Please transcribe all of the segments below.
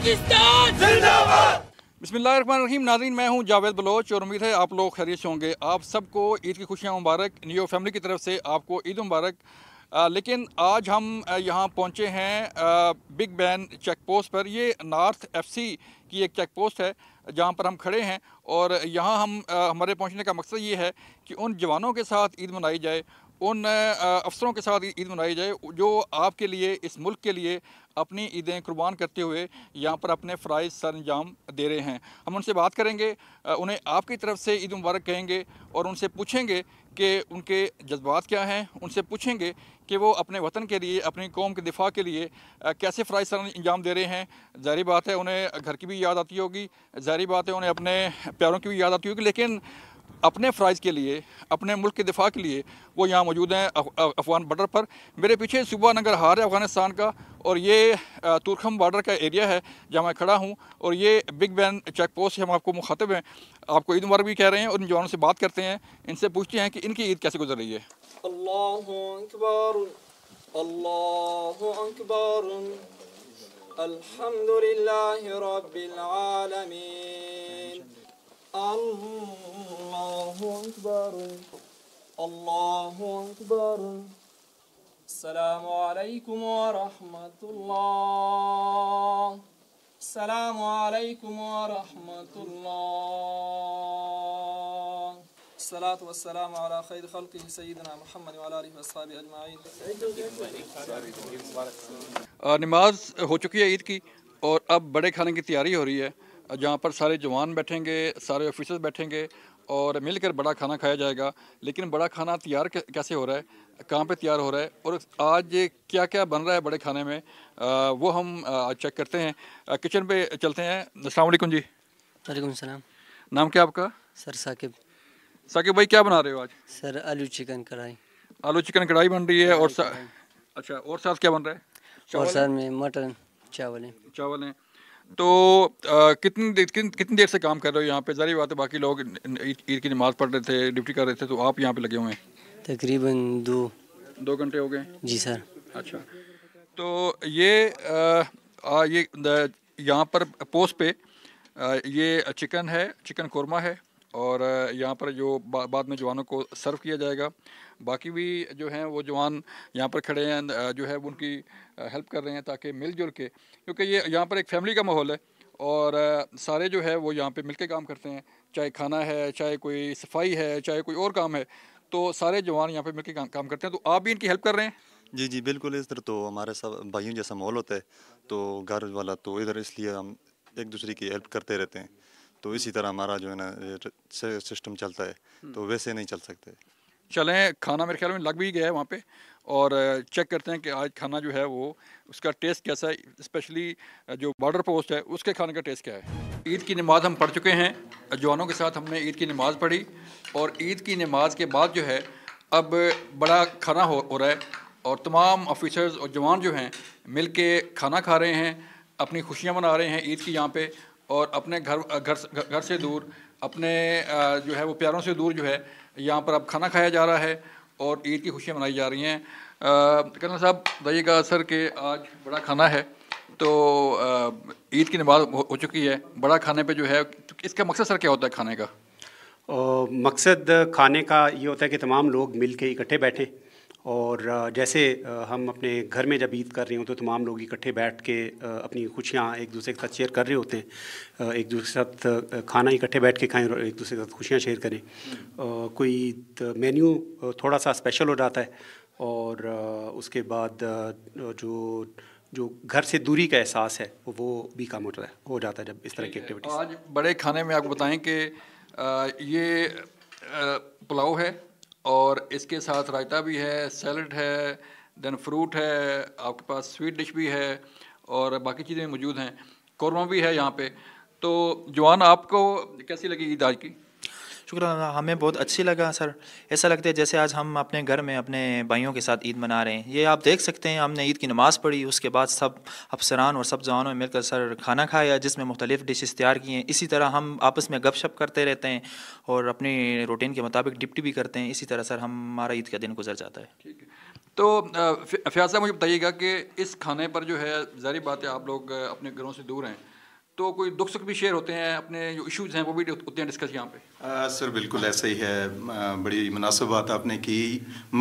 पाकिस्तान रहीम बसमीम नाजीन मैं हूं जावेद बलोच और उम्मीद है आप लोग खैरियत होंगे आप सबको ईद की खुशियां मुबारक न्यू फैमिली की तरफ से आपको ईद मुबारक लेकिन आज हम यहाँ पहुँचे हैं बिग बैन चेक पोस्ट पर ये नॉर्थ एफसी की एक चेक पोस्ट है जहाँ पर हम खड़े हैं और यहाँ हम हमारे पहुँचने का मकसद ये है कि उन जवानों के साथ ईद मनाई जाए उन अफसरों के साथ ईद मनाई जाए जो आपके लिए इस मुल्क के लिए अपनी ईदें कुर्बान करते हुए यहाँ पर अपने फ़राइज सर अंजाम दे रहे हैं हम उनसे बात करेंगे उन्हें आपकी तरफ से ईद मुबारक कहेंगे और उनसे पूछेंगे कि उनके जज्बात क्या हैं उनसे पूछेंगे कि वो अपने वतन के लिए अपनी कौम के दिफा के लिए कैसे फ़राइज सर अंजाम दे रहे हैं ज़ाहरी बात है उन्हें घर की भी याद आती होगी ज़ाहरी बात है उन्हें अपने प्यारों की भी याद आती होगी लेकिन अपने फ़राइज़ के लिए अपने मुल्क के दिफा के लिए वो यहाँ मौजूद हैं अफगान बॉर्डर पर मेरे पीछे नगर हार है अफगानिस्तान का और ये तुरखम बॉर्डर का एरिया है जहाँ मैं खड़ा हूँ और ये बिग बैन चेक पोस्ट से हम आपको मुखातब हैं आपको ईद मुबारक भी कह रहे हैं और इन जवानों से बात करते हैं इनसे पूछते हैं कि इनकी ईद कैसे गुजर रही है अल्लाह الله أكبر الله أكبر السلام عليكم ورحمة الله السلام عليكم ورحمة الله الصلاة والسلام على خير خلقه سيدنا محمد وعلى آله وصحبه أجمعين नमाज हो चुकी है ईद की और अब बड़े खाने की तैयारी हो रही है जहाँ पर सारे जवान बैठेंगे सारे ऑफिसर्स बैठेंगे और मिलकर बड़ा खाना खाया जाएगा लेकिन बड़ा खाना तैयार कैसे हो रहा है कहाँ पे तैयार हो रहा है और आज क्या क्या बन रहा है बड़े खाने में आ, वो हम आ, चेक करते हैं किचन पे चलते हैं अलकुम जी वालेकुम सलाम नाम क्या आपका सर साकिब साकिब भाई क्या बना रहे हो आज सर आलू चिकन कढ़ाई आलू चिकन कढ़ाई बन रही है और सा... अच्छा और साथ क्या बन रहा है और साथ में मटन चावल चावल हैं तो आ, कितनी देर कितन, कितनी देर से काम कर रहे हो यहाँ पे जारी बात है बाकी लोग ईद की नमाज़ पढ़ रहे थे ड्यूटी कर रहे थे तो आप यहाँ पे लगे हुए हैं तकरीबन दो दो घंटे हो गए जी सर अच्छा तो ये आ, आ, ये यहाँ पर पोस्ट पे आ, ये चिकन है चिकन कौरमा है और यहाँ पर जो बा, बाद में जवानों को सर्व किया जाएगा बाकी भी जो हैं वो जवान यहाँ पर खड़े हैं जो है उनकी हेल्प कर रहे हैं ताकि मिलजुल के क्योंकि ये यहाँ पर एक फैमिली का माहौल है और सारे जो है वो यहाँ पे मिलके काम करते हैं चाहे खाना है चाहे कोई सफाई है चाहे कोई और काम है तो सारे जवान यहाँ पे मिलके काम काम करते हैं तो आप भी इनकी हेल्प कर रहे हैं जी जी बिल्कुल इस तरह तो हमारे सब भाइयों जैसा माहौल होता है तो घर वाला तो इधर इसलिए हम एक दूसरे की हेल्प करते रहते हैं तो इसी तरह हमारा जो है ना सिस्टम चलता है हम्म। तो वैसे नहीं चल सकते चलें खाना मेरे ख्याल में लग भी गया है वहाँ पे और चेक करते हैं कि आज खाना जो है वो उसका टेस्ट कैसा है स्पेशली जो बॉर्डर पोस्ट है उसके खाने का टेस्ट क्या है ईद की नमाज़ हम पढ़ चुके हैं जवानों के साथ हमने ईद की नमाज़ पढ़ी और ईद की नमाज के बाद जो है अब बड़ा खाना हो, हो रहा है और तमाम ऑफिसर्स और जवान जो हैं मिल के खाना खा रहे हैं अपनी खुशियाँ मना रहे हैं ईद की यहाँ पर और अपने घर घर घर से दूर अपने जो है वो प्यारों से दूर जो है यहाँ पर अब खाना खाया जा रहा है और ईद की खुशियाँ मनाई जा रही हैं कहना साहब बताइएगा सर कि आज बड़ा खाना है तो ईद की नमाज हो चुकी है बड़ा खाने पे जो है तो इसका मकसद सर क्या होता है खाने का मकसद खाने का ये होता है कि तमाम लोग मिल के इकट्ठे बैठें और जैसे हम अपने घर में जब ईद कर रहे हो तो तमाम लोग इकट्ठे बैठ के अपनी खुशियाँ एक दूसरे के साथ शेयर कर रहे होते हैं एक दूसरे के साथ खाना इकट्ठे बैठ के खाएं और एक दूसरे के साथ खुशियाँ शेयर करें कोई मेन्यू थोड़ा सा स्पेशल हो जाता है और उसके बाद जो जो घर से दूरी का एहसास है वो भी कम होता है हो जाता है जब इस तरह की एक्टिविटी तो आज बड़े खाने में आपको बताएं कि ये पुलाव है और इसके साथ रायता भी है सैलड है देन फ्रूट है आपके पास स्वीट डिश भी है और बाकी चीज़ें मौजूद हैं कौरमा भी है यहाँ पे तो जवान आपको कैसी लगी ईद आज की शुक्र हमें बहुत अच्छी लगा सर ऐसा लगता है जैसे आज हम अपने घर में अपने भाइयों के साथ ईद मना रहे हैं ये आप देख सकते हैं हमने ईद की नमाज़ पढ़ी उसके बाद सब अफसरान और सब जवानों में मिलकर सर खाना खाया जिसमें मुख्तलिफ़ डिशेज़ तैयार किए हैं इसी तरह हम आपस में गपशप करते रहते हैं और अपनी रूटीन के मुताबिक डिप्टी भी करते हैं इसी तरह सर हमारा ईद का दिन गुजर जाता है ठीक है तो फ्याजा मुझे बताइएगा कि इस खाने पर जो है जारी बात है आप लोग अपने घरों से दूर हैं तो कोई दुख सुख भी शेयर होते हैं अपने जो इश्यूज हैं वो भी होते हैं डिस्कस यहाँ पे आ, सर बिल्कुल ऐसा ही है बड़ी मुनासिब बात आपने की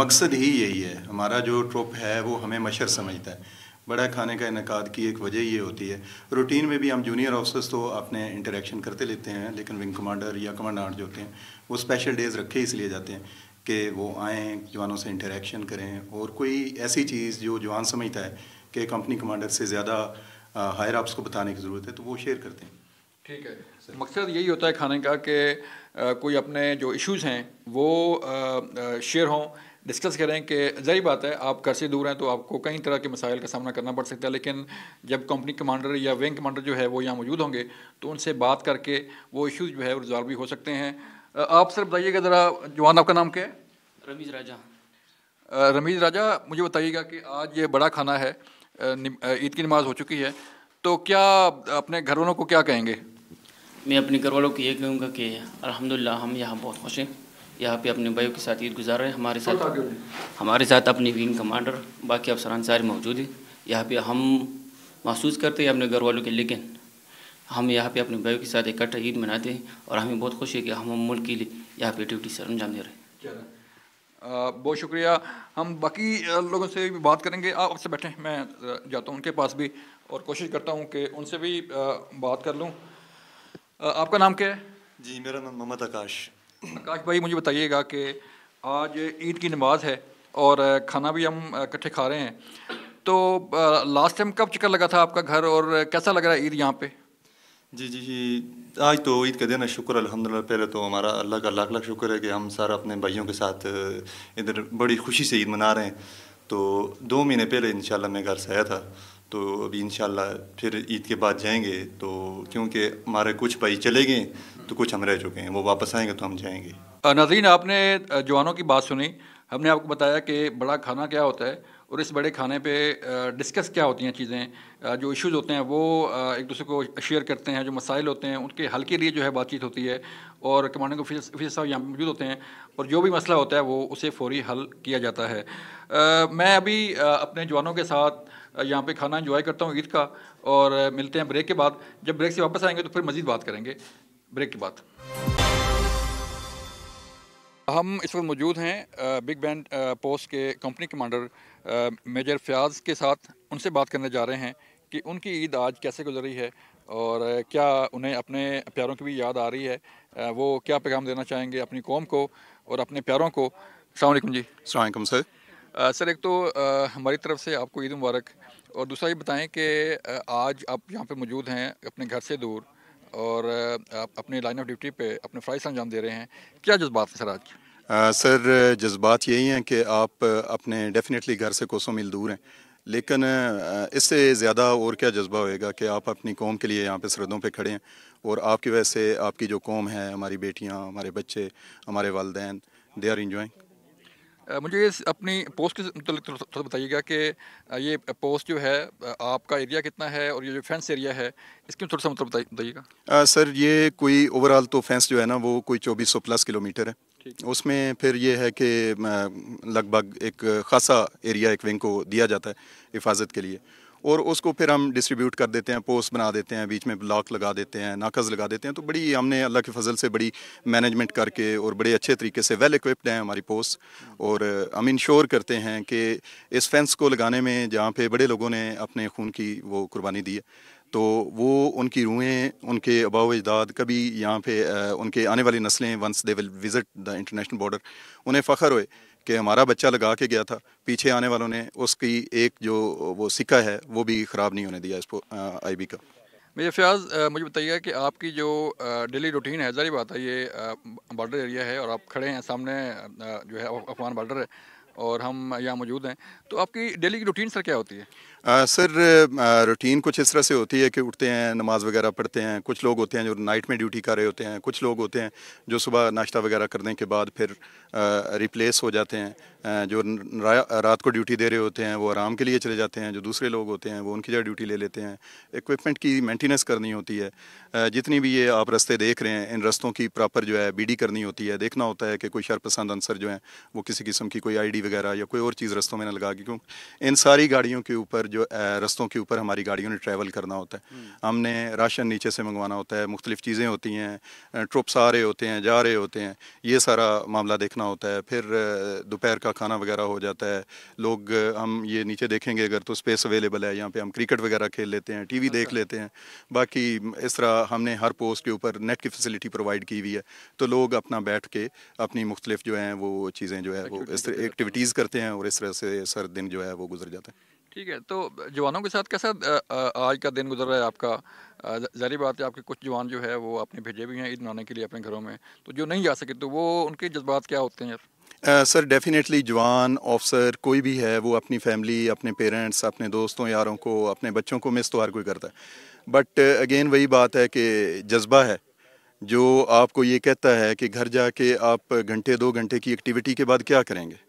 मकसद ही यही है हमारा जो ट्रुप है वो हमें मशर समझता है बड़ा खाने का इनका की एक वजह ये होती है रूटीन में भी हम जूनियर ऑफिसर्स तो अपने इंटरेक्शन करते लेते हैं लेकिन विंग कमांडर या कमांडार जो होते हैं वो स्पेशल डेज़ रखे इसलिए जाते हैं कि वो आएँ जवानों से इंटरेक्शन करें और कोई ऐसी चीज़ जो जवान समझता है कि कंपनी कमांडर से ज़्यादा हायर अप्स को बताने की ज़रूरत है तो वो शेयर करते हैं ठीक है मकसद यही होता है खाने का कि कोई अपने जो इश्यूज हैं वो शेयर हों डिस्कस करें कि जही बात है आप घर से दूर हैं तो आपको कई तरह के मसाइल का सामना करना पड़ सकता है लेकिन जब कंपनी कमांडर या विंग कमांडर जो है वो यहाँ मौजूद होंगे तो उनसे बात करके वो इश्यूज जो है वो रिजॉल्व भी हो सकते हैं आप सर बताइएगा ज़रा जवान आपका नाम क्या है रमीज़ राजा रमीज़ राजा मुझे बताइएगा कि आज ये बड़ा खाना है ईद की नमाज हो चुकी है तो क्या अपने घर वालों को क्या कहेंगे मैं अपने घर वालों को ये कहूँगा कि अलहमदिल्ला हम यहाँ बहुत खुश हैं यहाँ पे अपने भाइयों के साथ ईद गुजार रहे हैं हमारे साथ तो हमारे साथ अपने विंग कमांडर बाकी अफसरान सारे मौजूद हैं यहाँ पे हम महसूस करते हैं अपने घर वालों के लेकिन हम यहाँ पे अपने भाइयों के साथ इकट्ठा ईद मनाते हैं और हमें बहुत खुशी है कि हम मुल्क के लिए यहाँ पे ड्यूटी सर अंजाम दे रहे हैं बहुत शुक्रिया हम बाकी लोगों से भी बात करेंगे आप आपसे बैठे मैं जाता हूँ उनके पास भी और कोशिश करता हूँ कि उनसे भी बात कर लूँ आपका नाम क्या है जी मेरा नाम मोहम्मद आकाश आकाश भाई मुझे बताइएगा कि आज ईद की नमाज है और खाना भी हम इकट्ठे खा रहे हैं तो लास्ट टाइम कब चक्कर लगा था आपका घर और कैसा लग रहा है ईद यहाँ पे जी जी जी आज तो ईद का दिन है शुक्र अलहमदिल्ला पहले तो हमारा अल्लाह का लाख लाख शुक्र है कि हम सारा अपने भाइयों के साथ इधर बड़ी खुशी से ईद मना रहे हैं तो दो महीने पहले इन मैं घर से आया था तो अभी इन फिर ईद के बाद जाएंगे तो क्योंकि हमारे कुछ भाई चले गए तो कुछ हम रह चुके हैं वो वापस आएंगे तो हम जाएंगे नाजीन आपने जवानों की बात सुनी हमने आपको बताया कि बड़ा खाना क्या होता है और इस बड़े खाने पे डिस्कस क्या होती हैं चीज़ें जो इश्यूज होते हैं वो एक दूसरे को शेयर करते हैं जो मसाइल होते हैं उनके हल के लिए जो है बातचीत होती है और कमांडिंग ऑफिसर साहब यहाँ मौजूद होते हैं और जो भी मसला होता है वो उसे फौरी हल किया जाता है आ, मैं अभी आ, अपने जवानों के साथ यहाँ पे खाना इंजॉय करता हूँ ईद का और मिलते हैं ब्रेक के बाद जब ब्रेक से वापस आएंगे तो फिर मज़ीद बात करेंगे ब्रेक के बाद हम इस वक्त मौजूद हैं बिग बैंड पोस्ट के कंपनी कमांडर मेजर फयाज के साथ उनसे बात करने जा रहे हैं कि उनकी ईद आज कैसे गुजरी है और क्या उन्हें अपने प्यारों की भी याद आ रही है वो क्या पैगाम देना चाहेंगे अपनी कौम को और अपने प्यारों को अलैक्म जी अलैक्म सर सर एक तो हमारी तरफ से आपको ईद मुबारक और दूसरा ये बताएं कि आज आप यहाँ पे मौजूद हैं अपने घर से दूर और आप अपने लाइन ऑफ ड्यूटी पे अपने फ्राइज अंजाम दे रहे हैं क्या जज्बात है सर आज सर जज्बात यही हैं कि आप अपने डेफिनेटली घर से कोसों मिल दूर हैं लेकिन इससे ज़्यादा और क्या जज्बा होएगा कि आप अपनी कौम के लिए यहाँ पे सरहदों पे खड़े हैं और आपकी वजह से आपकी जो कौम है हमारी बेटियाँ हमारे बच्चे हमारे वालदे दे आर इंजॉइंग मुझे इस अपनी पोस्ट के मतलब थोड़ा बताइएगा कि ये पोस्ट जो है आपका एरिया कितना है और ये जो फेंस एरिया है इसके थोड़ा सा मतलब बताइएगा सर ये कोई ओवरऑल तो फेंस जो है ना वो कोई चौबीस सौ प्लस किलोमीटर है उसमें फिर ये है कि लगभग एक ख़ासा एरिया एक विंग को दिया जाता है हिफाजत के लिए और उसको फिर हम डिस्ट्रीब्यूट कर देते हैं पोस्ट बना देते हैं बीच में ब्लॉक लगा देते हैं नाकज़ लगा देते हैं तो बड़ी हमने अल्लाह के फजल से बड़ी मैनेजमेंट करके और बड़े अच्छे तरीके से वेल इक्विप्ड हैं हमारी पोस्ट और हम इंश्योर करते हैं कि इस फेंस को लगाने में जहाँ पे बड़े लोगों ने अपने खून की वो कुर्बानी दी है तो वो उनकी रूहें उनके अबाव अजदाद कभी यहाँ पे उनके आने वाली नस्लें once they will visit the international border उन्हें फ़ख्र होए कि हमारा बच्चा लगा के गया था पीछे आने वालों ने उसकी एक जो वो सिक्का है वो भी ख़राब नहीं होने दिया इसको बी का मेरे फ्याज मुझे बताइए कि आपकी जो डेली रूटीन है जारी बात है ये बॉर्डर एरिया है और आप खड़े हैं सामने जो है अफगान बॉर्डर है और हम यहाँ मौजूद हैं तो आपकी डेली की रूटीन सर क्या होती है आ, सर रूटीन कुछ इस तरह से होती है कि उठते हैं नमाज़ वगैरह पढ़ते हैं कुछ लोग होते हैं जो नाइट में ड्यूटी कर रहे होते हैं कुछ लोग होते हैं जो सुबह नाश्ता वगैरह करने के बाद फिर रिप्लेस हो जाते हैं जो रात को ड्यूटी दे रहे होते हैं वो आराम के लिए चले जाते हैं जो दूसरे लोग होते हैं वो उनकी जगह ड्यूटी ले लेते हैं इक्विपमेंट की मेंटेनेंस करनी होती है जितनी भी ये आप रस्ते देख रहे हैं इन रस्तों की प्रॉपर जो है बीडी करनी होती है देखना होता है कि कोई शरपसंद अंसर जो है वो किसी किस्म की कोई आई वगैरह या कोई और चीज़ रस्तों में ना लगा क्योंकि इन सारी गाड़ियों के ऊपर जो रस्तों के ऊपर हमारी गाड़ियों ने ट्रैवल करना होता है हम्म। हमने राशन नीचे से मंगवाना होता है मुख्तलिफ़ चीज़ें होती हैं ट्रुप्स आ रहे होते हैं जा रहे होते हैं ये सारा मामला देखना होता है फिर दोपहर का खाना वगैरह हो जाता है लोग हम ये नीचे देखेंगे अगर तो स्पेस अवेलेबल है यहाँ पर हम क्रिकेट वगैरह खेल लेते हैं टी देख अच्छा। लेते हैं बाकी इस तरह हमने हर पोस्ट के ऊपर नेट की फैसिलिटी प्रोवाइड की हुई है तो लोग अपना बैठ के अपनी मुख्तलिफ जो हैं वो चीज़ें जो है वो इस तरह एक्टिविटीज़ करते हैं और इस तरह से सर दिन जो है वो गुजर जाता है ठीक है तो जवानों के साथ कैसा आज का दिन गुजर रहा है आपका जारी बात है आपके कुछ जवान जो है वो आपने भेजे भी हैं ईद मनाने के लिए अपने घरों में तो जो नहीं जा सके तो वो उनके जज्बात क्या होते हैं यार सर डेफिनेटली जवान ऑफिसर कोई भी है वो अपनी फैमिली अपने पेरेंट्स अपने दोस्तों यारों को अपने बच्चों को मिस तो हर कोई करता है बट अगेन वही बात है कि जज्बा है जो आपको ये कहता है कि घर जाके आप घंटे दो घंटे की एक्टिविटी के बाद क्या करेंगे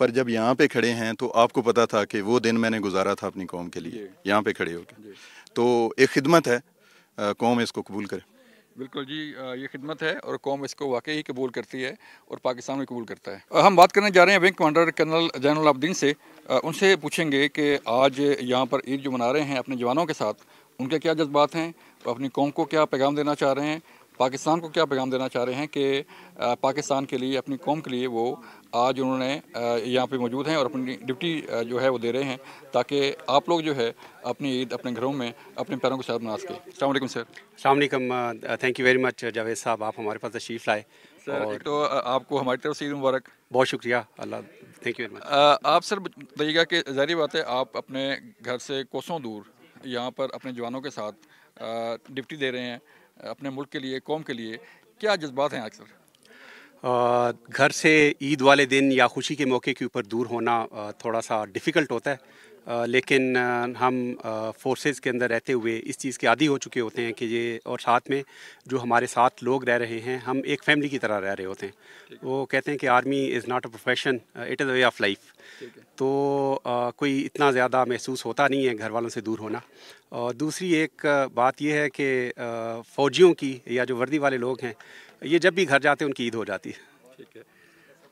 पर जब यहाँ पे खड़े हैं तो आपको पता था कि वो दिन मैंने गुजारा था अपनी कौम के लिए यहाँ पे खड़े होकर तो एक खिदमत है कौम इसको कबूल करे बिल्कुल जी ये खिदमत है और कौम इसको वाकई ही कबूल करती है और पाकिस्तान में कबूल करता है हम बात करने जा रहे हैं wing commander colonel general Abdeen से उनसे पूछेंगे कि आज यहाँ पर ईद जो मना रहे हैं अपने जवानों के साथ उनके क्या जज्बात हैं और तो अपनी कौम को क्या पैगाम देना चाह रहे हैं पाकिस्तान को क्या पैगाम देना चाह रहे हैं कि पाकिस्तान के लिए अपनी कौम के लिए वो आज उन्होंने यहाँ पे मौजूद हैं और अपनी ड्यूटी जो है वो दे रहे हैं ताकि आप लोग जो है अपनी ईद अपने घरों में अपने पैरों के साथ मना सकें अलमेकम सर अलैक्म thank you very much Javed sahab आप हमारे पास तशीफ लाए सर और तो आपको हमारी तरफ से ईद मुबारक बहुत शुक्रिया Allah thank you very much आप सर बताइएगा कि जहरी बात है आप अपने घर से कोसों दूर यहाँ पर अपने जवानों के साथ ड्यूटी दे रहे हैं अपने मुल्क के लिए कौम के लिए क्या जज्बात हैं आज सर घर से ईद वाले दिन या खुशी के मौके के ऊपर दूर होना थोड़ा सा डिफ़िकल्ट होता है लेकिन हम फोर्सेस के अंदर रहते हुए इस चीज़ के आदि हो चुके होते हैं कि ये और साथ में जो हमारे साथ लोग रह रहे हैं हम एक फैमिली की तरह रह रहे होते हैं वो कहते हैं कि army is not a profession it is a way of life तो कोई इतना ज़्यादा महसूस होता नहीं है घर वालों से दूर होना और दूसरी एक बात यह है कि फ़ौजियों की या जो वर्दी वाले लोग हैं ये जब भी घर जाते हैं उनकी ईद हो जाती है ठीक है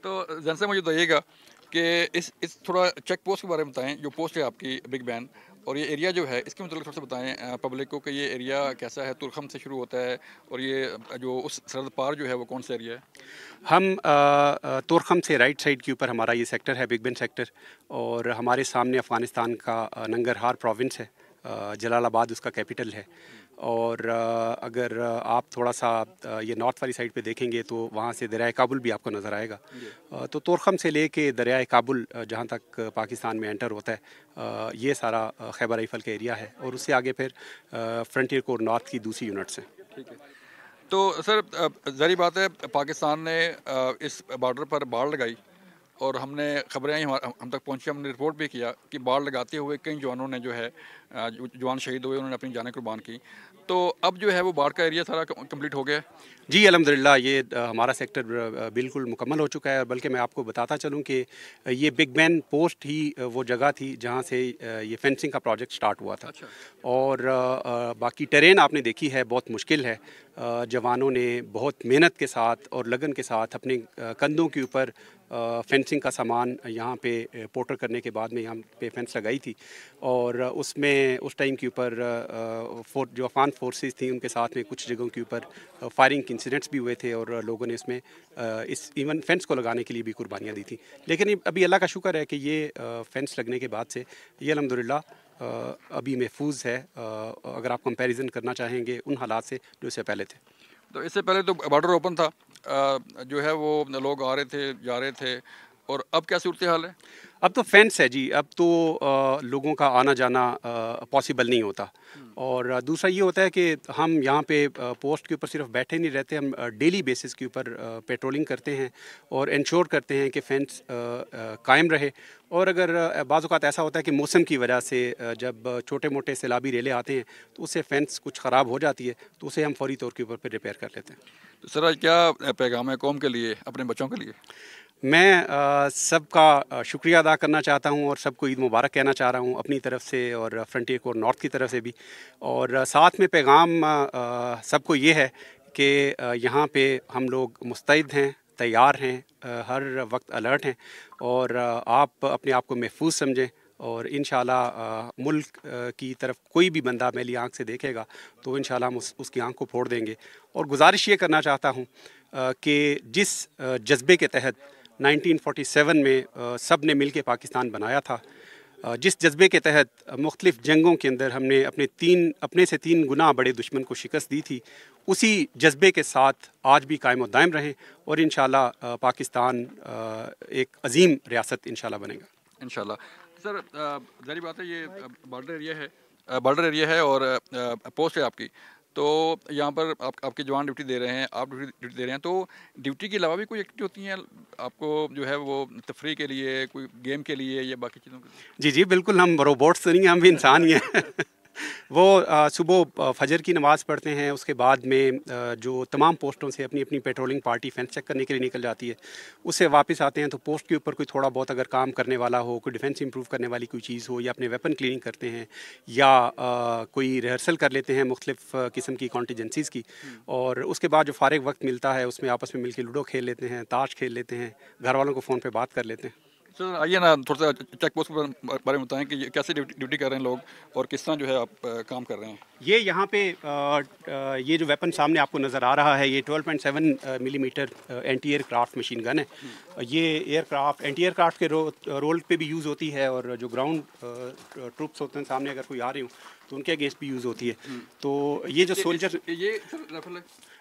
तो जन से मुझे बताइएगा कि इस इस थोड़ा चेक पोस्ट के बारे में बताएं जो पोस्ट है आपकी बिग बैन और ये एरिया जो है इसके मतलब थोड़ा सा बताएं पब्लिक को कि ये एरिया कैसा है तुरखम से शुरू होता है और ये जो उस सरद पार जो है वो कौन सा एरिया है हम तुरखम से राइट साइड के ऊपर हमारा ये सेक्टर है बिग बैन सेक्टर और हमारे सामने अफ़गानिस्तान का नंगरहार प्रोविंस है जलालाबाद उसका कैपिटल है और अगर आप थोड़ा सा ये नॉर्थ वाली साइड पे देखेंगे तो वहाँ से दरिया काबुल भी आपको नज़र आएगा तो तोरखम से ले कर दरिया काबुल जहाँ तक पाकिस्तान में एंटर होता है ये सारा खैबर राइफल का एरिया है और उससे आगे फिर फ्रंटियर कोर नॉर्थ की दूसरी यूनिट्स हैं ठीक है तो सर जहरी बात है पाकिस्तान ने इस बॉर्डर पर बाढ़ लगाई और हमने खबरें आई हम तक पहुंची हमने रिपोर्ट भी किया कि बाढ़ लगाते हुए कई जवानों ने जो है जवान शहीद हुए उन्होंने अपनी जानें कुर्बान की तो अब जो है वो बाढ़ का एरिया सारा कम्प्लीट हो गया है जी अलहमदिल्ला ये हमारा सेक्टर बिल्कुल मुकम्मल हो चुका है और बल्कि मैं आपको बताता चलूँ कि ये बिग बैन पोस्ट ही वो जगह थी जहाँ से ये फेंसिंग का प्रोजेक्ट स्टार्ट हुआ था अच्छा। और बाकी ट्रेन आपने देखी है बहुत मुश्किल है जवानों ने बहुत मेहनत के साथ और लगन के साथ अपने कंधों के ऊपर फेंसिंग का सामान यहाँ पे पोर्टर करने के बाद में यहाँ पे फेंस लगाई थी और उसमें उस टाइम के ऊपर जो अफान फोर्सेस थी उनके साथ में कुछ जगहों के ऊपर फायरिंग के इंसिडेंट्स भी हुए थे और लोगों ने इसमें इस इवन फेंस को लगाने के लिए भी कुर्बानियाँ दी थी लेकिन अभी अल्लाह का शुक्र है कि ये फेंस लगने के बाद से ये अलहमदिल्ला अभी महफूज है अगर आप कंपैरिजन करना चाहेंगे उन हालात से जो इससे पहले थे तो इससे पहले तो बॉर्डर ओपन था जो है वो लोग आ रहे थे जा रहे थे और अब क्या सूरत हाल है अब तो फैंस है जी अब तो लोगों का आना जाना पॉसिबल नहीं होता हम्म। और दूसरा ये होता है कि हम यहाँ पे पोस्ट के ऊपर सिर्फ बैठे नहीं रहते हम डेली बेसिस के ऊपर पेट्रोलिंग करते हैं और इंश्योर करते हैं कि फ़ैंस कायम रहे और अगर बाज़ात ऐसा होता है कि मौसम की वजह से जब छोटे मोटे सैलाबी रेले आते हैं तो उससे फैंस कुछ ख़राब हो जाती है तो उसे हम फौरी तौर के ऊपर फिर रिपेयर कर लेते हैं तो सर क्या पैगाम है कौम के लिए अपने बच्चों के लिए मैं सबका शुक्रिया अदा करना चाहता हूं और सबको ईद मुबारक कहना चाह रहा हूं अपनी तरफ से और फ्रंटियर कोर नॉर्थ की तरफ से भी और साथ में पैगाम सबको ये है कि यहाँ पे हम लोग मुस्तैद हैं तैयार हैं हर वक्त अलर्ट हैं और आप अपने आप को महफूज समझें और इन मुल्क की तरफ कोई भी बंदा मेरी आँख से देखेगा तो इन हम उस, उसकी आँख को फोड़ देंगे और गुजारिश ये करना चाहता हूँ कि जिस जज्बे के तहत 1947 में सब ने मिल के पाकिस्तान बनाया था जिस जज्बे के तहत मुख्तलिफ़ जंगों के अंदर हमने अपने तीन अपने से तीन गुना बड़े दुश्मन को शिकस्त दी थी उसी जज्बे के साथ आज भी कायम दायम रहें और इन पाकिस्तान एक अजीम रियासत इन बनेगा इन सर जहरी बात है ये बॉर्डर एरिया है बॉर्डर एरिया है और पोस्ट है आपकी तो यहाँ पर आप आपके जवान ड्यूटी दे रहे हैं आप ड्यूटी ड्यूटी दे रहे हैं तो ड्यूटी के अलावा भी कोई एक्टिविटी होती हैं आपको जो है वो तफरी के लिए कोई गेम के लिए या बाकी चीज़ों के लिए जी जी बिल्कुल हम रोबोट्स तो नहीं हैं हम भी इंसान ही हैं वो सुबह फजर की नमाज़ पढ़ते हैं उसके बाद में जो तमाम पोस्टों से अपनी अपनी पेट्रोलिंग पार्टी फेंस चेक करने के लिए निकल जाती है उससे वापस आते हैं तो पोस्ट के ऊपर कोई थोड़ा बहुत अगर काम करने वाला हो कोई डिफेंस इंप्रूव करने वाली कोई चीज़ हो या अपने वेपन क्लीनिंग करते हैं या कोई रिहर्सल कर लेते हैं मुख्तफ किस्म की कॉन्टीजेंसीज़ की हम्म। और उसके बाद जो फारग वक्त मिलता है उसमें आपस में मिलकर लूडो खेल लेते हैं ताश खेल लेते हैं घर वालों को फ़ोन पर बात कर लेते हैं सर आइए ना थोड़ा सा चेक पोस्ट के बारे में बताएं कि कैसे ड्यूटी कर रहे हैं लोग और किस तरह जो है आप काम कर रहे हैं ये यहाँ पे ये जो वेपन सामने आपको नज़र आ रहा है ये 12.7 millimetre anti aircraft machine gun है हम्म। ये एयरक्राफ्ट एंटी एयरक्राफ्ट के रो, रोल पे भी यूज़ होती है और जो ग्राउंड ट्रूप्स होते हैं सामने अगर कोई आ रही हूँ तो उनके अगेंस्ट भी यूज़ होती है हम्म। तो ये जो सोल्जर ये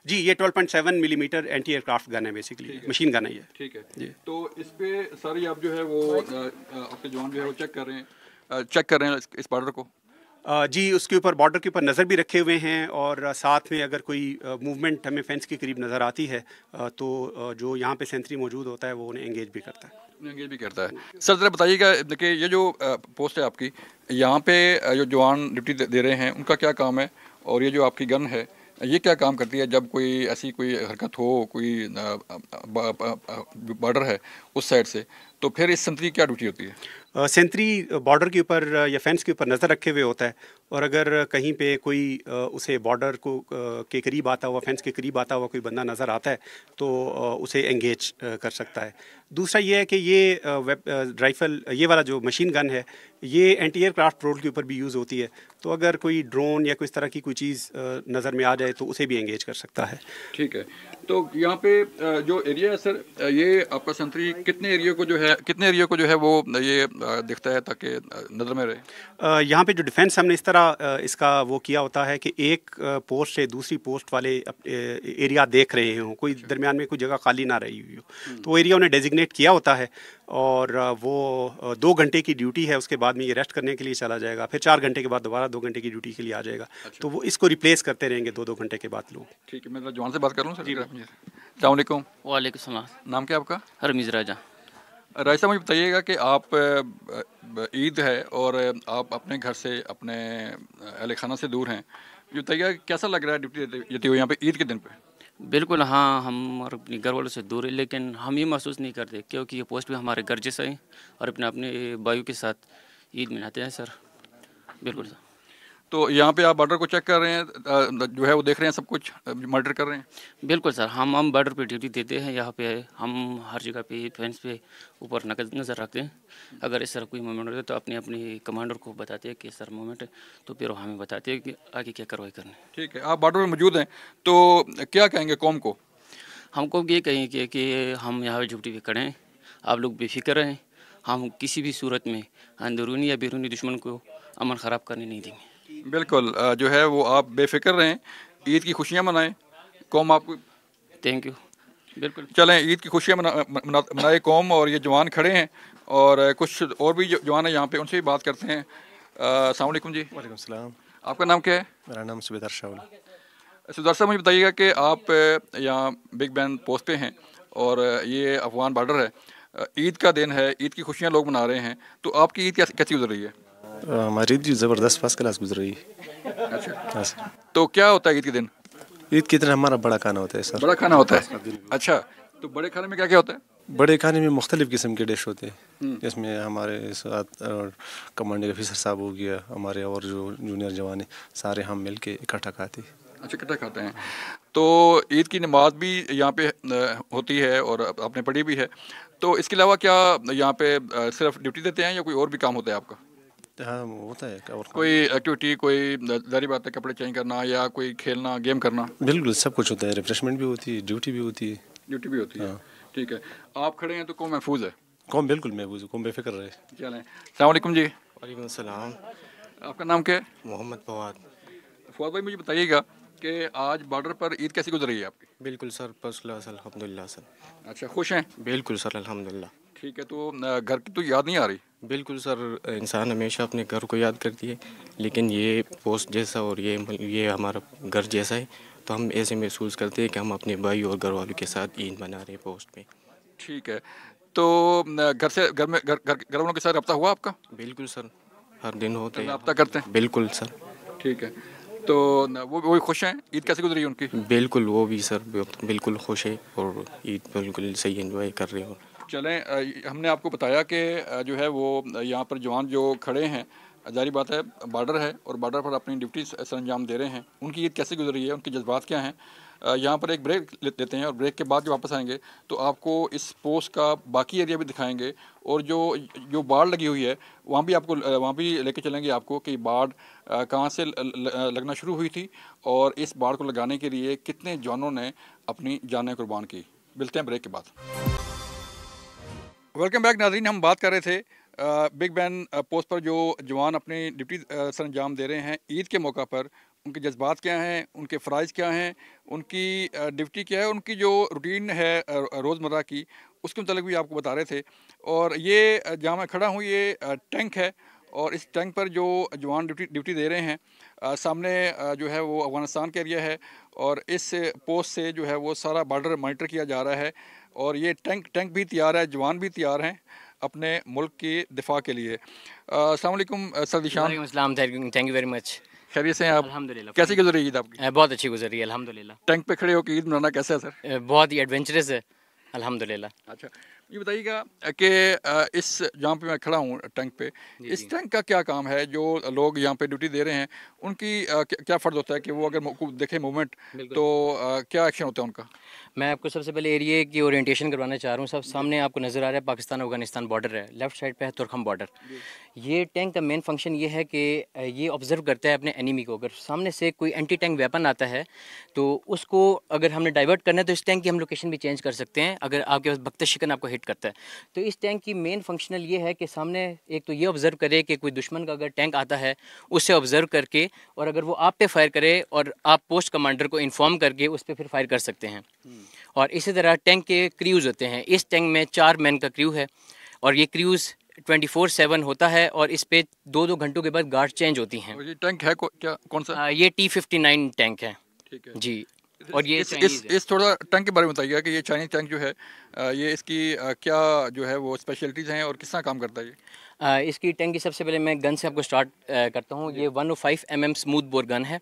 जी ये 12.7 मिलीमीटर एंटी एयरक्राफ्ट गन है बेसिकली मशीन गन है ठीक है जी तो इस पे सर आप जो है वो आपके जवान जो है वो चेक कर रहे हैं चेक कर रहे हैं इस बॉर्डर को जी उसके ऊपर बॉर्डर के ऊपर नज़र भी रखे हुए हैं और साथ में अगर कोई मूवमेंट हमें फेंस के करीब नज़र आती है तो जो यहाँ पे सेंट्री मौजूद होता है वो उन्हें एंगेज भी करता है एंगेज भी करता है सर ज़रा बताइएगा कि ये जो पोस्ट है आपकी यहाँ पे जो जवान ड्यूटी दे रहे हैं उनका क्या काम है और ये जो आपकी गन है ये क्या काम करती है जब कोई ऐसी कोई हरकत हो कोई बॉर्डर है उस साइड से तो फिर इस संतरी की क्या ड्यूटी होती है सेंतरी बॉर्डर के ऊपर या फेंस के ऊपर नज़र रखे हुए होता है और अगर कहीं पे कोई उसे बॉर्डर को के करीब आता हुआ फेंस के करीब आता हुआ कोई बंदा नज़र आता है तो उसे एंगेज कर सकता है दूसरा ये है कि ये राइफ़ल ये वाला जो मशीन गन है ये एंटी एयरक्राफ्ट रोल के ऊपर भी यूज़ होती है तो अगर कोई ड्रोन या कोई इस तरह की कोई चीज़ नज़र में आ जाए तो उसे भी एंगेज कर सकता है ठीक है तो यहाँ पे जो एरिया है सर ये आपका संतरी कितने एरिया को जो है कितने एरिया को जो है वो ये दिखता है ताकि नज़र में रहे यहाँ पे जो डिफेंस हमने इस तरह इसका वो किया होता है कि एक पोस्ट से दूसरी पोस्ट वाले एरिया देख रहे हों कोई अच्छा। दरमियान में कोई जगह खाली ना रही हुई हो हम्म। तो एरिया उन्हें डेजिग्नेट किया होता है और वो दो घंटे की ड्यूटी है उसके बाद में ये रेस्ट करने के लिए चला जाएगा फिर चार घंटे के बाद दोबारा दो घंटे की ड्यूटी के लिए आ जाएगा अच्छा। तो वो इसको रिप्लेस करते रहेंगे दो दो घंटे के बाद लोग ठीक है मैं जवान से बात कर लूँ सलामकुम वालेकुम सलाम नाम क्या आपका हरमीज़ राजा साहब मुझे बताइएगा कि आप ईद है और आप अपने घर से अपने अहल खाना से दूर हैं ये बताइएगा कैसा लग रहा है ड्यूटी देते यहाँ पे ईद के दिन पर बिल्कुल हाँ हम और अपने घर वालों से दूर है लेकिन हम ये महसूस नहीं करते क्योंकि ये पोस्ट भी हमारे घर जैसा है और अपने अपने भाई के साथ ईद मनाते हैं सर बिल्कुल सर तो यहाँ पे आप बॉर्डर को चेक कर रहे हैं जो है वो देख रहे हैं सब कुछ मर्डर कर रहे हैं बिल्कुल सर हम हम बॉर्डर पे ड्यूटी देते हैं यहाँ पे हम हर जगह पे फेंस पे ऊपर नज़र रखते हैं अगर इस तरह कोई मोमेंट होता है तो अपने अपने कमांडर को बताते हैं कि सर मोमेंट मोमेंट तो फिर हमें बताते हैं कि आगे क्या कार्रवाई करनी ठीक है आप बॉर्डर पर मौजूद हैं तो क्या कहेंगे कौम को हमको ये कहेंगे कि हम यहाँ पर ड्यूटी पे करें आप लोग बेफिक्र हैं हम किसी भी सूरत में अंदरूनी या बैरूनी दुश्मन को अमन ख़राब करने नहीं देंगे बिल्कुल जो है वो आप बेफिक्र रहें ईद की खुशियाँ मनाएं कौम आपको थैंक यू बिल्कुल चलें ईद की खुशियाँ मना, मना, मनाए कौम और ये जवान खड़े हैं और कुछ और भी जवान हैं यहाँ पे उनसे भी बात करते हैं सामकुम जी वालेकुम आपका नाम क्या है मेरा नाम सुबेदार शाह सुबेदार साहब मुझे बताइएगा कि आप यहाँ बिग बैन पोस्ट पे हैं और ये अफगान बॉर्डर है ईद का दिन है ईद की खुशियाँ लोग मना रहे हैं तो आपकी ईद कैसी गुजर रही है हमारी ईद ज़बरदस्त फर्स्ट क्लास गुजर रही है अच्छा हाँ तो क्या होता है ईद के दिन ईद के दिन हमारा बड़ा खाना होता है सर बड़ा खाना होता है अच्छा तो बड़े खाने में क्या क्या होता है बड़े खाने में मुख्तलिफ़ किस्म के डिश होते हैं हम्म। जिसमें हमारे साथ और कमांडर साहब हो गया हमारे और जो जूनियर जवान हैं सारे हम मिल के इकट्ठा खाते हैं अच्छा इकट्ठा खाते हैं तो ईद की नमाज भी यहाँ पे होती है और आपने पढ़ी भी है तो इसके अलावा क्या यहाँ पे सिर्फ ड्यूटी देते हैं या कोई और भी काम होता है आपका हाँ वो होता तो है और कोई एक्टिविटी कोई जारी बात है कपड़े चेंज करना या कोई खेलना गेम करना बिल्कुल सब कुछ होता है रिफ्रेशमेंट भी होती है ड्यूटी भी होती है ड्यूटी भी होती है हाँ। ठीक है आप खड़े हैं तो कौन महफूज है कौन बिल्कुल महफूज कौन बेफिक्र रहे चलें सलामकुम जी वालेकुम आपका नाम क्या है मोहम्मद फवाद फवाद भाई मुझे बताइएगा कि आज बॉर्डर पर ईद कैसी गुजर रही है आपकी बिल्कुल सर फर्स्ट क्लास अलहमदिल्ला सर अच्छा खुश हैं बिल्कुल सर अलहमदिल्ला ठीक है तो घर की तो याद नहीं आ रही बिल्कुल सर इंसान हमेशा अपने घर को याद करती है लेकिन ये पोस्ट जैसा और ये ये हमारा घर जैसा है तो हम ऐसे महसूस करते हैं कि हम अपने भाई और घर वालों के साथ ईद मना रहे हैं पोस्ट में ठीक है तो घर से घर में घर घर वालों के साथ रब्ता हुआ आपका बिल्कुल सर हर दिन होते हैं रब्ता करते हैं बिल्कुल सर ठीक है तो वो वो भी खुश हैं ईद कैसे गुजरी उनकी बिल्कुल वो भी सर बिल्कुल खुश है और ईद बिल्कुल सही इन्जॉय कर रहे हो चलें हमने आपको बताया कि जो है वो यहाँ पर जवान जो खड़े हैं जारी बात है बॉर्डर है और बॉर्डर पर अपनी ड्यूटी सर अंजाम दे रहे हैं उनकी ईद कैसे गुजर रही है उनके जज्बात क्या हैं यहाँ पर एक ब्रेक लेते हैं और ब्रेक के बाद जो वापस आएंगे तो आपको इस पोस्ट का बाकी एरिया भी दिखाएंगे और जो जो बाढ़ लगी हुई है वहाँ भी आपको वहाँ भी लेके चलेंगे आपको कि बाढ़ कहाँ से लगना शुरू हुई थी और इस बाढ़ को लगाने के लिए कितने जवानों ने अपनी जानें कुर्बान की मिलते हैं ब्रेक के बाद वेलकम बैक नाजरीन हम बात कर रहे थे बिग बैन पोस्ट पर जो जवान अपने डिप्टी सर अंजाम दे रहे हैं ईद के मौका पर उनके जज्बात क्या हैं उनके फ़राइज़ क्या हैं उनकी डिप्टी क्या है उनकी जो रूटीन है रोज़मर्रा की उसके मतलब भी आपको बता रहे थे और ये जहाँ मैं खड़ा हूँ ये टैंक है और इस टैंक पर जो जवान ड्यूटी ड्यूटी दे रहे हैं आ, सामने आ, जो है वो अफ़गानिस्तान का एरिया है और इस पोस्ट से जो है वो सारा बॉर्डर मॉनिटर किया जा रहा है और ये टैंक टैंक भी तैयार है जवान भी तैयार हैं अपने मुल्क की दिफा के लिए असलम सर विशान थैंक यू वेरी मच खैरियत से हैं आप अलहमदिल्ला कैसी गुजरी ईद आपकी बहुत अच्छी गुजरी है अलहमदिल्ला टैंक पे खड़े होकर ईद मनाना कैसा है सर बहुत ही एडवेंचरस है अलहमदिल्ला अच्छा ये बताइएगा कि इस जहाँ पे मैं खड़ा हूँ टैंक पे इस टैंक का क्या काम है जो लोग यहाँ पे ड्यूटी दे रहे हैं उनकी क्या फ़र्ज होता है कि वो अगर देखे मूवमेंट तो क्या एक्शन होता है उनका मैं आपको सबसे पहले एरिए की ओरिएंटेशन करवाना चाह रहा हूँ सब सामने आपको नज़र आ रहा है पाकिस्तान अफगानिस्तान बॉर्डर है लेफ्ट साइड पर है तुरखम बॉर्डर ये टैंक का मेन फंक्शन ये है कि ये ऑब्जर्व करता है अपने एनिमी को अगर सामने से कोई एंटी टैंक वेपन आता है तो उसको अगर हमने डाइवर्ट करना है तो इस टैंक की हम लोकेशन भी चेंज कर सकते हैं अगर आपके पास भक्त शिकन आपको हिट करता है तो इस टैंक की मेन फंक्शनल ये है कि सामने एक तो ये ऑब्ज़र्व करे कि कोई दुश्मन का अगर टैंक आता है उसे ऑब्ज़र्व करके और अगर वो आप पे फायर करे और आप पोस्ट कमांडर को इन्फॉर्म करके उस पर फिर फायर कर सकते हैं हम्म। और इसी तरह टैंक के क्रूज़ होते हैं इस टैंक में चार मैन का क्रू है और ये क्रूज़ 24/7 होता है और इस पे दो दो घंटों के बाद गार्ड चेंज होती हैं ये टैंक है को, क्या कौन सा आ, ये टी फिफ्टी टैंक है ठीक है जी और ये इस इस, इस थोड़ा टैंक के बारे में बताइएगा कि ये चाइनीज टैंक जो है ये इसकी क्या जो है वो स्पेशलिटीज़ हैं और किस तरह काम करता है ये इसकी टैंक की सबसे पहले मैं गन से आपको स्टार्ट करता हूँ ये one O five M M smooth bore gun है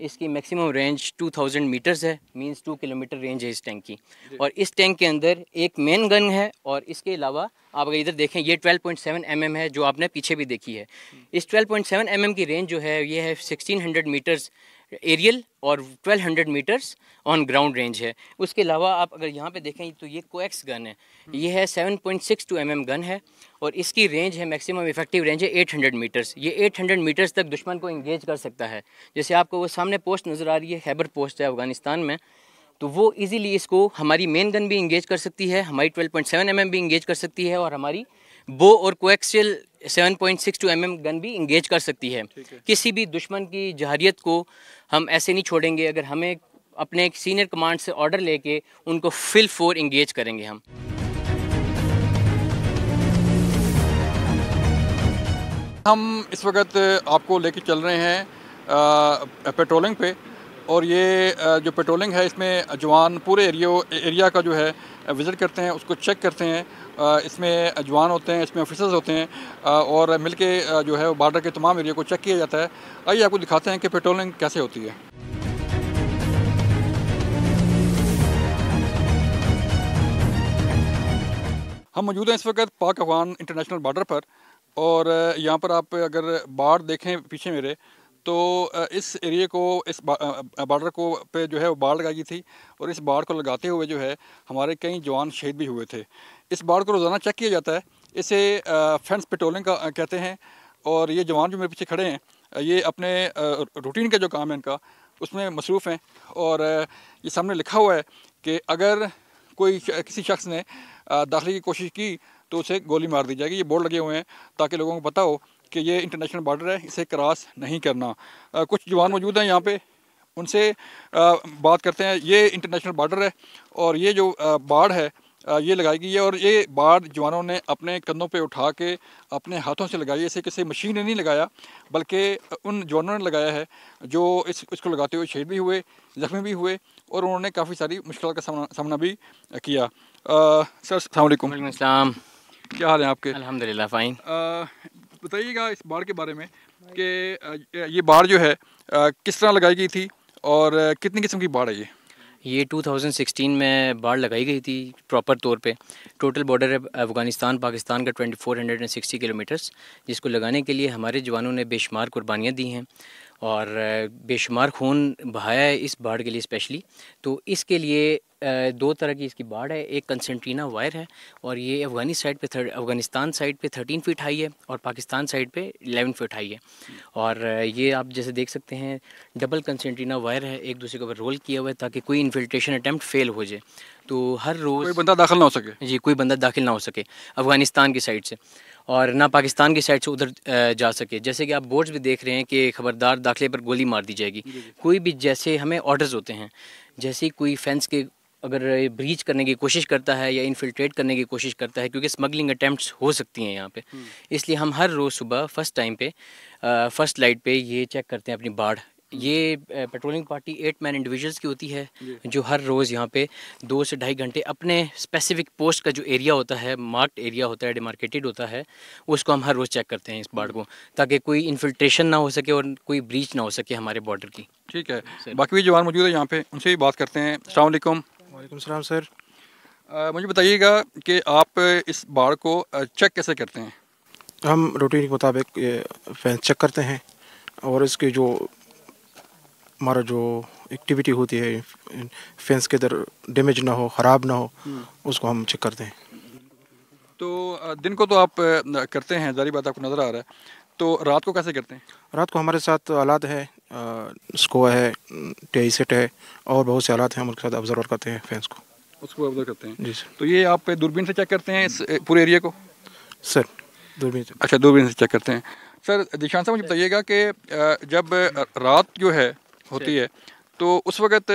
इसकी maximum range two thousand metres है मीन्स टू किलोमीटर रेंज है इस टैंक की और इस टैंक के अंदर एक मेन गन है और इसके अलावा आप अगर इधर देखें ये 12.7 पॉइंट mm है जो आपने पीछे भी देखी है हम्म। इस 12.7 पॉइंट mm की रेंज जो है ये है 1600 मीटर्स एरियल और 1200 मीटर्स ऑन ग्राउंड रेंज है उसके अलावा आप अगर यहाँ पे देखें तो ये कोएक्स गन है ये है 7.62 mm गन है और इसकी रेंज है मैक्सिमम इफेक्टिव रेंज है 800 मीटर्स ये 800 मीटर्स तक दुश्मन को इंगेज कर सकता है जैसे आपको वो सामने पोस्ट नज़र आ रही है हैबर पोस्ट है अफगानिस्तान में तो वो ईजिली इसको हमारी मेन गन भी इंगेज कर सकती है हमारी ट्वेल्व पॉइंट mm भी इंगेज कर सकती है और हमारी बो और कोएक्सियल 7.62 पॉइंट mm गन भी इंगेज कर सकती है किसी भी दुश्मन की जहरीत को हम ऐसे नहीं छोड़ेंगे अगर हमें अपने एक सीनियर कमांड से ऑर्डर लेके उनको फिल फोर इंगेज करेंगे हम हम इस वक्त आपको लेके चल रहे हैं पेट्रोलिंग पे और ये जो पेट्रोलिंग है इसमें जवान पूरे एरियो एरिया का जो है विज़िट करते हैं उसको चेक करते हैं इसमें अजवान होते हैं इसमें ऑफिसर्स होते हैं और मिल के जो है बॉर्डर के तमाम एरिया को चेक किया जाता है आइए आपको दिखाते हैं कि पेट्रोलिंग कैसे होती है हम मौजूद हैं इस वक्त पाक अफगान इंटरनेशनल बॉर्डर पर और यहाँ पर आप अगर बाढ़ देखें पीछे मेरे तो इस एरिए को इस बॉर्डर को पे जो है वो बाढ़ लगाई गई थी और इस बाढ़ को लगाते हुए जो है हमारे कई जवान शहीद भी हुए थे इस बाड़ को रोज़ाना चेक किया जाता है इसे फेंस पेट्रोलिंग का कहते हैं और ये जवान जो मेरे पीछे खड़े हैं ये अपने रूटीन का जो काम है इनका उसमें मसरूफ़ हैं और ये सामने लिखा हुआ है कि अगर कोई किसी शख्स ने दाखिले की कोशिश की तो उसे गोली मार दी जाएगी ये बोर्ड लगे हुए हैं ताकि लोगों को पता हो कि ये इंटरनेशनल बॉर्डर है इसे क्रॉस नहीं करना आ, कुछ जवान मौजूद हैं यहाँ पे उनसे आ, बात करते हैं ये इंटरनेशनल बॉर्डर है और ये जो बाढ़ है ये लगाई गई है और ये बाढ़ जवानों ने अपने कंधों पे उठा के अपने हाथों से लगाई ऐसे किसी मशीन ने नहीं लगाया बल्कि उन जवानों ने लगाया है जो इस इसको लगाते हुए शहीद भी हुए जख्मी भी हुए और उन्होंने काफ़ी सारी मुश्किल का सामना सामना भी किया सर सर सलाम क्या हाल है आपके अलहमदिल्ला फ़ाइन बताइएगा इस बाढ़ के बारे में कि ये बाढ़ जो है किस तरह लगाई गई थी और कितनी किस्म की बाढ़ है ये ये 2016 में बाढ़ लगाई गई थी प्रॉपर तौर पे टोटल बॉर्डर है अफ़गानिस्तान पाकिस्तान का 2460 किलोमीटर्स जिसको लगाने के लिए हमारे जवानों ने बेशुमार कुर्बानियाँ दी हैं और बेशुमार खून बहाया है इस बाढ़ के लिए स्पेशली तो इसके लिए दो तरह की इसकी बाढ़ है एक कंसेंट्रीना वायर है और ये अफगानी साइड पे थर्ड अफगानिस्तान साइड पे थर्टीन फीट हाई है और पाकिस्तान साइड पे एलेवन फीट हाई है और ये आप जैसे देख सकते हैं डबल कंसेंट्रीना वायर है एक दूसरे के ऊपर रोल किया हुआ है ताकि कोई इन्फिल्ट्रेशन अटैम्प्ट फेल हो जाए तो हर रोज़ कोई बंदा दाखिल ना हो सके जी कोई बंदा दाखिल ना हो सके अफगानिस्तान की साइड से और ना पाकिस्तान की साइड से उधर जा सके जैसे कि आप बोर्ड्स भी देख रहे हैं कि खबरदार दाखिले पर गोली मार दी जाएगी कोई भी जैसे हमें ऑर्डर्स होते हैं जैसे कोई फेंस के अगर ब्रीच करने की कोशिश करता है या इन्फिल्ट्रेट करने की कोशिश करता है क्योंकि स्मगलिंग अटैम्प्ट हो सकती हैं यहाँ पे हम्म। इसलिए हम हर रोज़ सुबह फर्स्ट टाइम पे फर्स्ट लाइट पे ये चेक करते हैं अपनी बाढ़ ये patrolling party eight man individuals की होती है जो हर रोज़ यहाँ पे दो से ढाई घंटे अपने स्पेसिफिक पोस्ट का जो एरिया होता है मार्क्ड एरिया होता है डिमार्केटेड होता है उसको हम हर रोज़ चेक करते हैं इस बाढ़ को ताकि कोई इन्फिल्ट्रेशन ना हो सके और कोई ब्रीच ना हो सके हमारे बॉर्डर की ठीक है बाकी भी जवान मौजूद है यहाँ पे उनसे भी बात करते हैं अलकुम वाईक सर मुझे बताइएगा कि आप इस बाढ़ को चेक कैसे करते हैं हम रूटीन के मुताबिक फैंस चेक करते हैं और इसके जो हमारा जो एक्टिविटी होती है फेंस के अंदर डैमेज ना हो ख़राब ना हो हम्म। उसको हम चेक करते हैं तो दिन को तो आप करते हैं जारी बात आपको नज़र आ रहा है तो रात को कैसे करते हैं रात को हमारे साथ आलात है स्को है टी सेट है और बहुत से आलात हैं हम उनके साथ ऑब्जर्व करते हैं फैंस को उसको ऑब्जर्व करते हैं जी सर तो ये आप दूरबीन से चेक करते हैं इस पूरे एरिया को सर दूरबीन से अच्छा दूरबीन से चेक करते हैं सर दिशान साहब मुझे बताइएगा कि जब रात जो है होती है तो उस वक़्त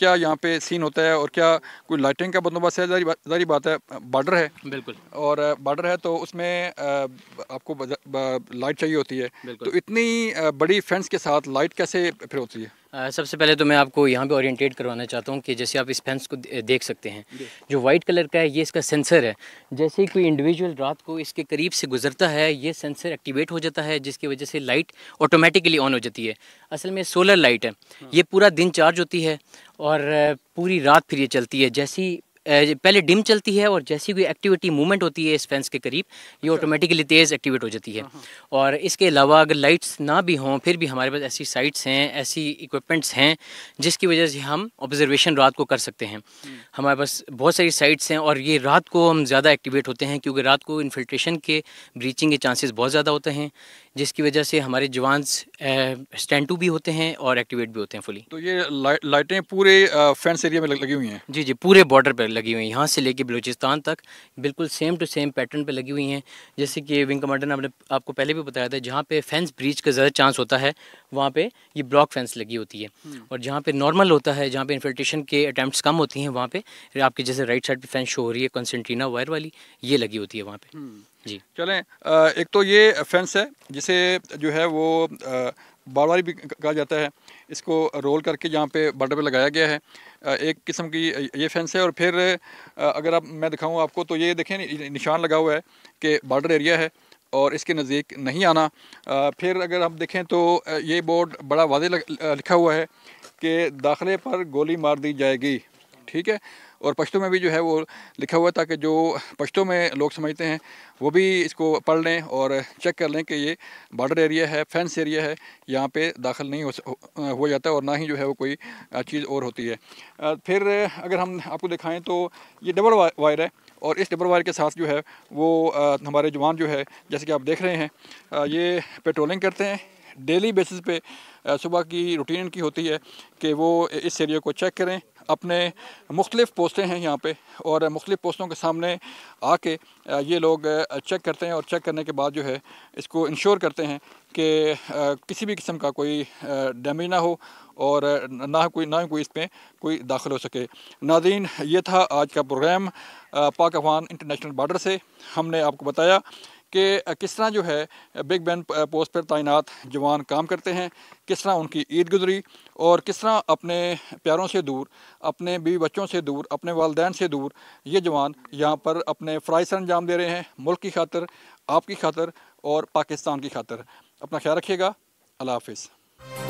क्या यहाँ पे सीन होता है और क्या कोई लाइटिंग का बंदोबस्त है जारी, बात है बॉर्डर है बिल्कुल और बॉर्डर है तो उसमें आपको लाइट चाहिए होती है तो इतनी बड़ी फेंस के साथ लाइट कैसे फिर होती है सबसे पहले तो मैं आपको यहाँ पे ओरिएंटेट करवाना चाहता हूँ कि जैसे आप इस फेंस को देख सकते हैं जो वाइट कलर का है ये इसका सेंसर है जैसे ही कोई इंडिविजुअल रात को इसके करीब से गुजरता है ये सेंसर एक्टिवेट हो जाता है जिसकी वजह से लाइट ऑटोमेटिकली ऑन हो जाती है असल में सोलर लाइट है हाँ। ये पूरा दिन चार्ज होती है और पूरी रात फिर ये चलती है जैसी पहले डिम चलती है और जैसी कोई एक्टिविटी मूवमेंट होती है इस फैंस के करीब ये ऑटोमेटिकली तेज़ एक्टिवेट हो जाती है हाँ, हाँ। और इसके अलावा अगर लाइट्स ना भी हों फिर भी हमारे पास ऐसी साइट्स हैं ऐसी इक्विपमेंट्स हैं जिसकी वजह से हम ऑब्जर्वेशन रात को कर सकते हैं हम्म। हमारे पास बहुत सारी साइट्स हैं और ये रात को हम ज़्यादा एक्टिवेट होते हैं क्योंकि रात को इन्फिल्ट्रेशन के ब्रीचिंग के चांसेस बहुत ज़्यादा होते हैं जिसकी वजह से हमारे जवान स्टैंड टू भी होते हैं और एक्टिवेट भी होते हैं फुली तो ये ला, लाइटें पूरे फेंस एरिया में लगी हुई हैं जी जी पूरे बॉर्डर पर लगी हुई हैं यहाँ से लेके बलूचिस्तान तक बिल्कुल सेम टू सेम पैटर्न पर लगी हुई हैं जैसे कि विंग कमांडर ने आपने आपको पहले भी बताया था जहाँ पे फेंस ब्रीच का ज़्यादा चांस होता है वहाँ पर ये ब्लॉक फेंस लगी होती है हम्म। और जहाँ पर नॉर्मल होता है जहाँ पर इन्फिल्ट्रेशन के अटैम्प्ट कम होती हैं वहाँ पर आपके जैसे राइट साइड पर फेंस शो हो रही है कॉन्सेंट्रीना वायर वाली ये लगी होती है वहाँ पर जी चलें एक तो ये फेंस है जिसे जो है वो बार भी कहा जाता है इसको रोल करके जहाँ पे बॉर्डर पे लगाया गया है एक किस्म की ये फेंस है और फिर अगर आप मैं दिखाऊँ आपको तो ये देखें निशान लगा हुआ है कि बॉर्डर एरिया है और इसके नज़दीक नहीं आना फिर अगर आप देखें तो ये बोर्ड बड़ा वाजे लिखा हुआ है कि दाखिले पर गोली मार दी जाएगी ठीक है और पश्तों में भी जो है वो लिखा हुआ था कि जो पश्तों में लोग समझते हैं वो भी इसको पढ़ लें और चेक कर लें कि ये बॉर्डर एरिया है फेंस एरिया है यहाँ पे दाखिल नहीं हो जाता और ना ही जो है वो कोई चीज़ और होती है फिर अगर हम आपको दिखाएँ तो ये डबल वायर है और इस डबल वायर के साथ जो है वो हमारे जवान जो है जैसे कि आप देख रहे हैं ये पेट्रोलिंग करते हैं डेली बेसिस पे सुबह की रूटीन की होती है कि वो इस एरिया को चेक करें अपने मुख्तलिफ़ पोस्टें हैं यहाँ पे और मुख्तलिफ़ पोस्टों के सामने आके ये लोग चेक करते हैं और चेक करने के बाद जो है इसको इंश्योर करते हैं कि किसी भी किस्म का कोई डैमेज ना हो और ना कोई ना कोई इसमें कोई दाखिल हो सके नादीन ये था आज का प्रोग्राम पाक अफगान इंटरनेशनल बार्डर से हमने आपको बताया कि किस तरह जो है बिग बैन पोस्ट पर तैनात जवान काम करते हैं किस तरह उनकी ईद गुजरी और किस तरह अपने प्यारों से दूर अपने बीवी बच्चों से दूर अपने वालदेन से दूर ये जवान यहाँ पर अपने फ़्राइज सर अंजाम दे रहे हैं मुल्क की खातर आपकी खातर और पाकिस्तान की खातर अपना ख्याल रखिएगा अल्लाह हाफिज़